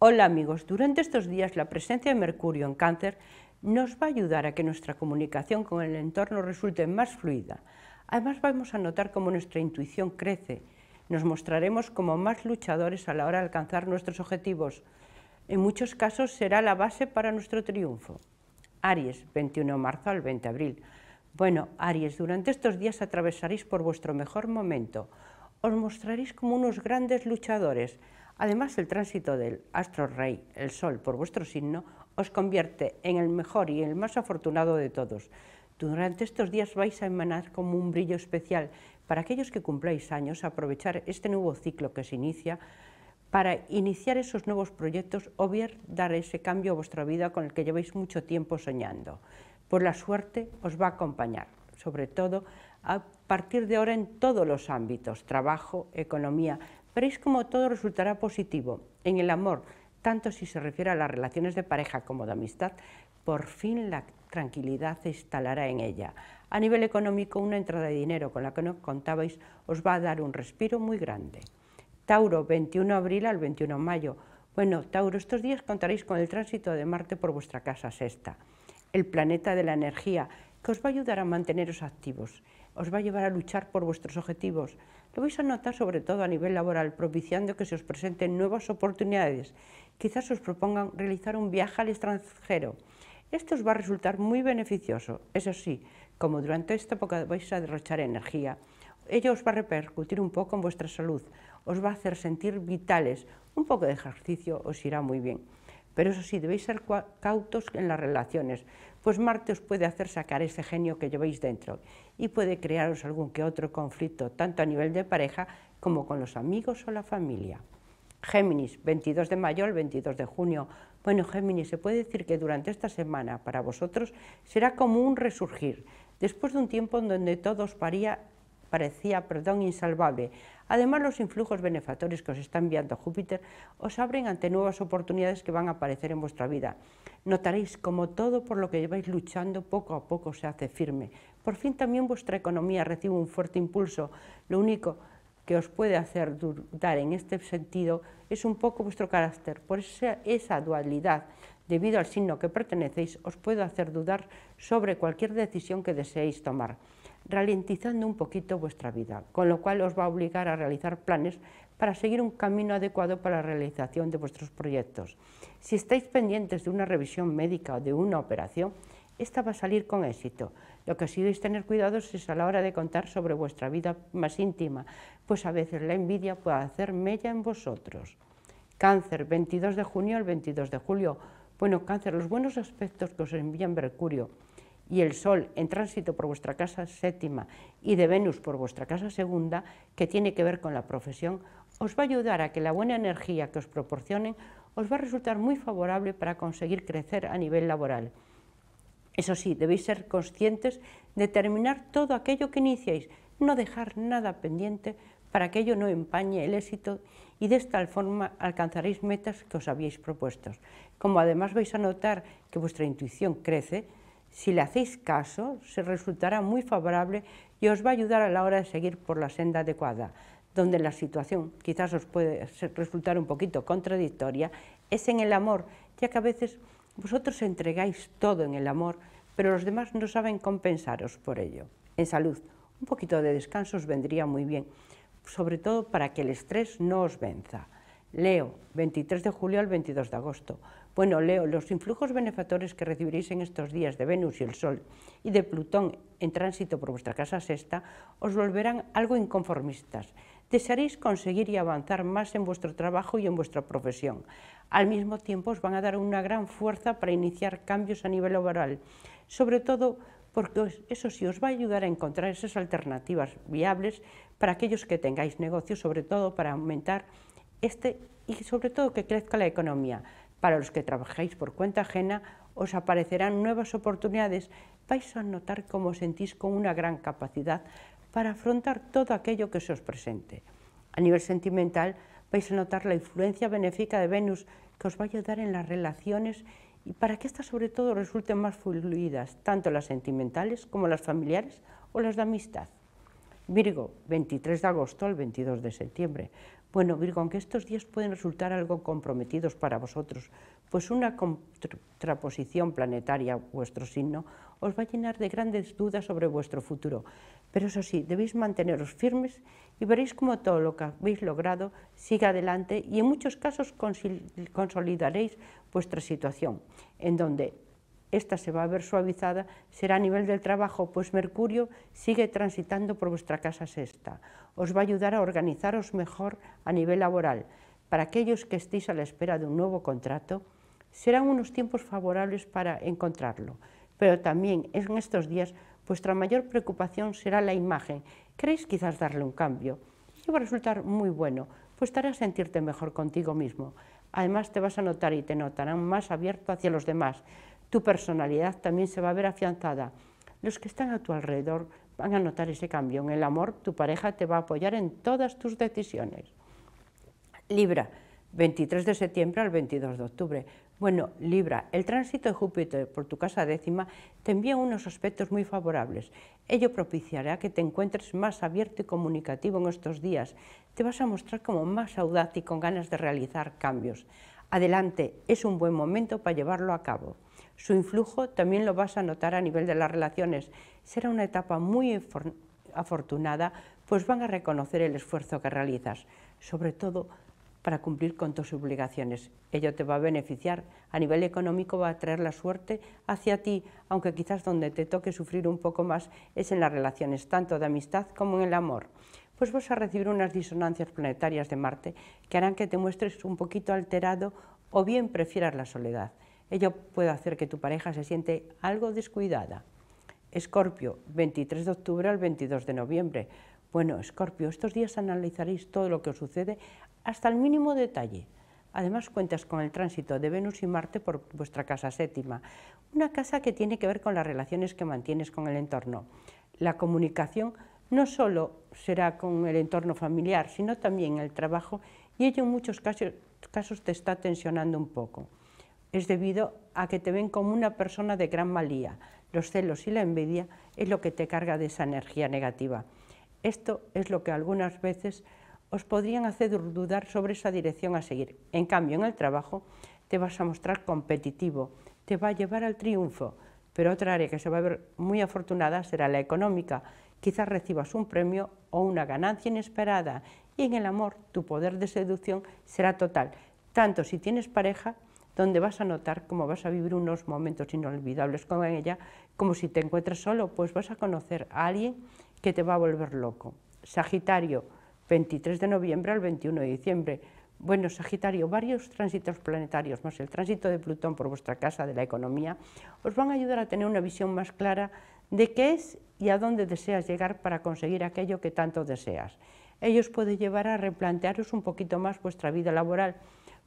Hola amigos, durante estos días la presencia de Mercurio en cáncer nos va a ayudar a que nuestra comunicación con el entorno resulte más fluida. Además vamos a notar cómo nuestra intuición crece, nos mostraremos como más luchadores a la hora de alcanzar nuestros objetivos. En muchos casos será la base para nuestro triunfo. Aries, 21 de marzo al 20 de abril. Bueno, Aries, durante estos días atravesaréis por vuestro mejor momento. Os mostraréis como unos grandes luchadores, Además, el tránsito del astro rey, el Sol, por vuestro signo, os convierte en el mejor y el más afortunado de todos. Durante estos días vais a emanar como un brillo especial para aquellos que cumpláis años, aprovechar este nuevo ciclo que se inicia para iniciar esos nuevos proyectos o bien dar ese cambio a vuestra vida con el que lleváis mucho tiempo soñando. Por la suerte os va a acompañar, sobre todo a partir de ahora en todos los ámbitos, trabajo, economía, Veréis como todo resultará positivo. En el amor, tanto si se refiere a las relaciones de pareja como de amistad, por fin la tranquilidad se instalará en ella. A nivel económico, una entrada de dinero con la que no contabais os va a dar un respiro muy grande. Tauro, 21 de abril al 21 de mayo. Bueno, Tauro, estos días contaréis con el tránsito de Marte por vuestra casa sexta, el planeta de la energía, que os va a ayudar a manteneros activos, os va a llevar a luchar por vuestros objetivos, lo vais a notar sobre todo a nivel laboral, propiciando que se os presenten nuevas oportunidades. Quizás os propongan realizar un viaje al extranjero. Esto os va a resultar muy beneficioso. Eso sí, como durante esta época vais a derrochar energía, ello os va a repercutir un poco en vuestra salud, os va a hacer sentir vitales. Un poco de ejercicio os irá muy bien. Pero eso sí, debéis ser cautos en las relaciones, pues Marte os puede hacer sacar ese genio que llevéis dentro y puede crearos algún que otro conflicto, tanto a nivel de pareja como con los amigos o la familia. Géminis, 22 de mayo al 22 de junio. Bueno, Géminis, se puede decir que durante esta semana para vosotros será como un resurgir, después de un tiempo en donde todo os paría parecía perdón insalvable. Además, los influjos benefactores que os está enviando Júpiter os abren ante nuevas oportunidades que van a aparecer en vuestra vida. Notaréis como todo por lo que lleváis luchando poco a poco se hace firme. Por fin también vuestra economía recibe un fuerte impulso. Lo único que os puede hacer dudar en este sentido es un poco vuestro carácter. Por esa, dualidad, debido al signo que pertenecéis, os puede hacer dudar sobre cualquier decisión que deseéis tomar ralentizando un poquito vuestra vida, con lo cual os va a obligar a realizar planes para seguir un camino adecuado para la realización de vuestros proyectos. Si estáis pendientes de una revisión médica o de una operación, esta va a salir con éxito. Lo que sí debéis tener cuidado es a la hora de contar sobre vuestra vida más íntima, pues a veces la envidia puede hacer mella en vosotros. Cáncer, 22 de junio al 22 de julio. Bueno, cáncer, los buenos aspectos que os envía Mercurio y el Sol en tránsito por vuestra casa séptima y de Venus por vuestra casa segunda, que tiene que ver con la profesión, os va a ayudar a que la buena energía que os proporcionen os va a resultar muy favorable para conseguir crecer a nivel laboral. Eso sí, debéis ser conscientes de terminar todo aquello que iniciáis, no dejar nada pendiente para que ello no empañe el éxito y de esta forma alcanzaréis metas que os habíais propuesto. Como además vais a notar que vuestra intuición crece, si le hacéis caso, se resultará muy favorable y os va a ayudar a la hora de seguir por la senda adecuada, donde la situación quizás os puede resultar un poquito contradictoria, es en el amor, ya que a veces vosotros entregáis todo en el amor, pero los demás no saben compensaros por ello. En salud, un poquito de descanso os vendría muy bien, sobre todo para que el estrés no os venza. Leo, 23 de julio al 22 de agosto. Bueno, Leo, los influjos benefactores que recibiréis en estos días de Venus y el Sol y de Plutón en tránsito por vuestra casa sexta os volverán algo inconformistas. Desearéis conseguir y avanzar más en vuestro trabajo y en vuestra profesión. Al mismo tiempo os van a dar una gran fuerza para iniciar cambios a nivel laboral, sobre todo porque eso sí os va a ayudar a encontrar esas alternativas viables para aquellos que tengáis negocios, sobre todo para aumentar este y sobre todo que crezca la economía. Para los que trabajáis por cuenta ajena, os aparecerán nuevas oportunidades. Vais a notar cómo sentís con una gran capacidad para afrontar todo aquello que se os presente. A nivel sentimental, vais a notar la influencia benéfica de Venus que os va a ayudar en las relaciones y para que éstas sobre todo resulten más fluidas, tanto las sentimentales como las familiares o las de amistad. Virgo, 23 de agosto al 22 de septiembre. Bueno, Virgo, aunque estos días pueden resultar algo comprometidos para vosotros, pues una contraposición planetaria vuestro signo os va a llenar de grandes dudas sobre vuestro futuro. Pero eso sí, debéis manteneros firmes y veréis cómo todo lo que habéis logrado sigue adelante y en muchos casos consolidaréis vuestra situación, en donde esta se va a ver suavizada, será a nivel del trabajo, pues Mercurio sigue transitando por vuestra casa sexta. Os va a ayudar a organizaros mejor a nivel laboral. Para aquellos que estéis a la espera de un nuevo contrato, serán unos tiempos favorables para encontrarlo. Pero también en estos días vuestra mayor preocupación será la imagen. Queréis quizás darle un cambio. Y va a resultar muy bueno, pues te a sentirte mejor contigo mismo. Además te vas a notar y te notarán más abierto hacia los demás tu personalidad también se va a ver afianzada. Los que están a tu alrededor van a notar ese cambio. En el amor, tu pareja te va a apoyar en todas tus decisiones. Libra, 23 de septiembre al 22 de octubre. Bueno, Libra, el tránsito de Júpiter por tu casa décima te envía unos aspectos muy favorables. Ello propiciará que te encuentres más abierto y comunicativo en estos días. Te vas a mostrar como más audaz y con ganas de realizar cambios. Adelante, es un buen momento para llevarlo a cabo su influjo también lo vas a notar a nivel de las relaciones. Será una etapa muy afortunada, pues van a reconocer el esfuerzo que realizas, sobre todo para cumplir con tus obligaciones. Ello te va a beneficiar. A nivel económico va a traer la suerte hacia ti, aunque quizás donde te toque sufrir un poco más es en las relaciones, tanto de amistad como en el amor. Pues vas a recibir unas disonancias planetarias de Marte que harán que te muestres un poquito alterado o bien prefieras la soledad. Ello puede hacer que tu pareja se siente algo descuidada. Escorpio, 23 de octubre al 22 de noviembre. Bueno, Escorpio, estos días analizaréis todo lo que os sucede hasta el mínimo detalle. Además, cuentas con el tránsito de Venus y Marte por vuestra casa séptima, una casa que tiene que ver con las relaciones que mantienes con el entorno. La comunicación no solo será con el entorno familiar, sino también el trabajo, y ello en muchos casos te está tensionando un poco es debido a que te ven como una persona de gran malía. Los celos y la envidia es lo que te carga de esa energía negativa. Esto es lo que algunas veces os podrían hacer dudar sobre esa dirección a seguir. En cambio, en el trabajo te vas a mostrar competitivo, te va a llevar al triunfo, pero otra área que se va a ver muy afortunada será la económica. Quizás recibas un premio o una ganancia inesperada y en el amor tu poder de seducción será total, tanto si tienes pareja donde vas a notar cómo vas a vivir unos momentos inolvidables con ella, como si te encuentras solo, pues vas a conocer a alguien que te va a volver loco. Sagitario, 23 de noviembre al 21 de diciembre. Bueno, Sagitario, varios tránsitos planetarios, más el tránsito de Plutón por vuestra casa de la economía, os van a ayudar a tener una visión más clara de qué es y a dónde deseas llegar para conseguir aquello que tanto deseas. Ellos puede llevar a replantearos un poquito más vuestra vida laboral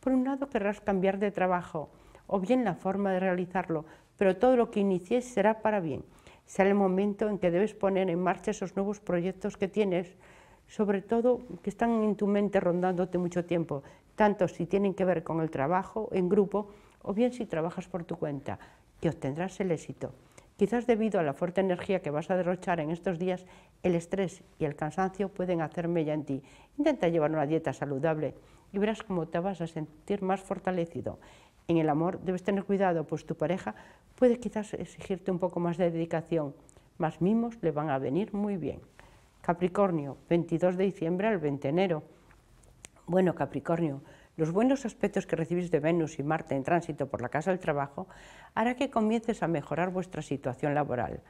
por un lado querrás cambiar de trabajo o bien la forma de realizarlo, pero todo lo que inicies será para bien. Será el momento en que debes poner en marcha esos nuevos proyectos que tienes, sobre todo que están en tu mente rondándote mucho tiempo, tanto si tienen que ver con el trabajo en grupo o bien si trabajas por tu cuenta, que obtendrás el éxito. Quizás debido a la fuerte energía que vas a derrochar en estos días, el estrés y el cansancio pueden hacer mella en ti. Intenta llevar una dieta saludable y verás cómo te vas a sentir más fortalecido. En el amor debes tener cuidado, pues tu pareja puede quizás exigirte un poco más de dedicación, más mimos le van a venir muy bien. Capricornio, 22 de diciembre al 20 de enero. Bueno, Capricornio, los buenos aspectos que recibís de Venus y Marte en tránsito por la casa del trabajo hará que comiences a mejorar vuestra situación laboral.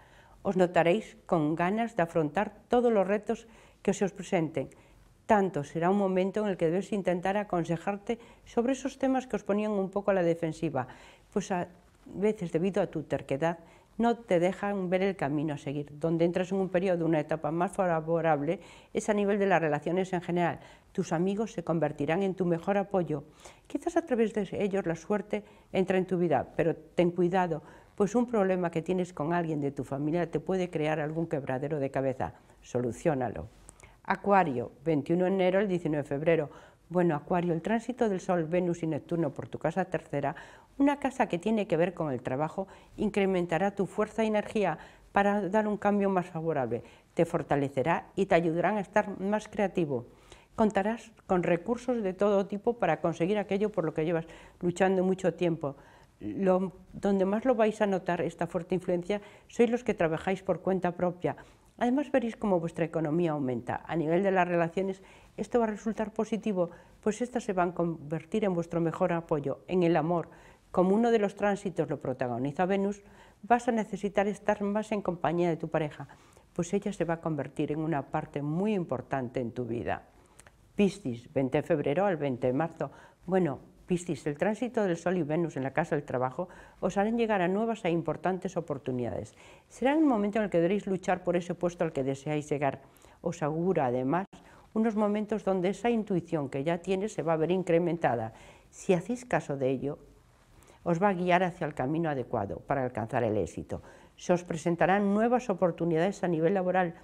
Os notaréis con ganas de afrontar todos los retos que se os presenten tanto será un momento en el que debes intentar aconsejarte sobre esos temas que os ponían un poco a la defensiva, pues a veces debido a tu terquedad no te dejan ver el camino a seguir. Donde entras en un periodo, una etapa más favorable, es a nivel de las relaciones en general. Tus amigos se convertirán en tu mejor apoyo. Quizás a través de ellos la suerte entra en tu vida, pero ten cuidado, pues un problema que tienes con alguien de tu familia te puede crear algún quebradero de cabeza. Solucionalo. Acuario, 21 de enero al 19 de febrero. Bueno, Acuario, el tránsito del Sol, Venus y Neptuno por tu casa tercera, una casa que tiene que ver con el trabajo, incrementará tu fuerza y energía para dar un cambio más favorable, te fortalecerá y te ayudarán a estar más creativo. Contarás con recursos de todo tipo para conseguir aquello por lo que llevas luchando mucho tiempo. donde más lo vais a notar esta fuerte influencia sois los que trabajáis por cuenta propia, Además veréis cómo vuestra economía aumenta. A nivel de las relaciones, esto va a resultar positivo, pues estas se van a convertir en vuestro mejor apoyo, en el amor. Como uno de los tránsitos lo protagoniza Venus, vas a necesitar estar más en compañía de tu pareja, pues ella se va a convertir en una parte muy importante en tu vida. Piscis, 20 de febrero al 20 de marzo. Bueno, Piscis, el tránsito del Sol y Venus en la casa del trabajo os harán llegar a nuevas e importantes oportunidades. Será un momento en el que deberéis luchar por ese puesto al que deseáis llegar. Os augura, además, unos momentos donde esa intuición que ya tienes se va a ver incrementada. Si hacéis caso de ello, os va a guiar hacia el camino adecuado para alcanzar el éxito. Se os presentarán nuevas oportunidades a nivel laboral,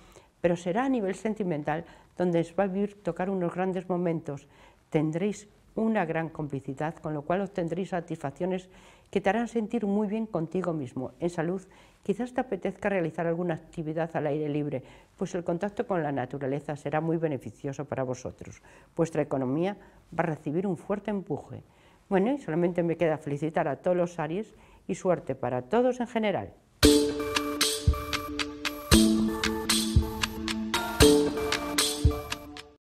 pero será a nivel sentimental donde os va a vivir tocar unos grandes momentos. Tendréis una gran complicidad, con lo cual obtendréis satisfacciones que te harán sentir muy bien contigo mismo. En salud, quizás te apetezca realizar alguna actividad al aire libre, pues el contacto con la naturaleza será muy beneficioso para vosotros. Vuestra economía va a recibir un fuerte empuje. Bueno, y solamente me queda felicitar a todos los Aries y suerte para todos en general.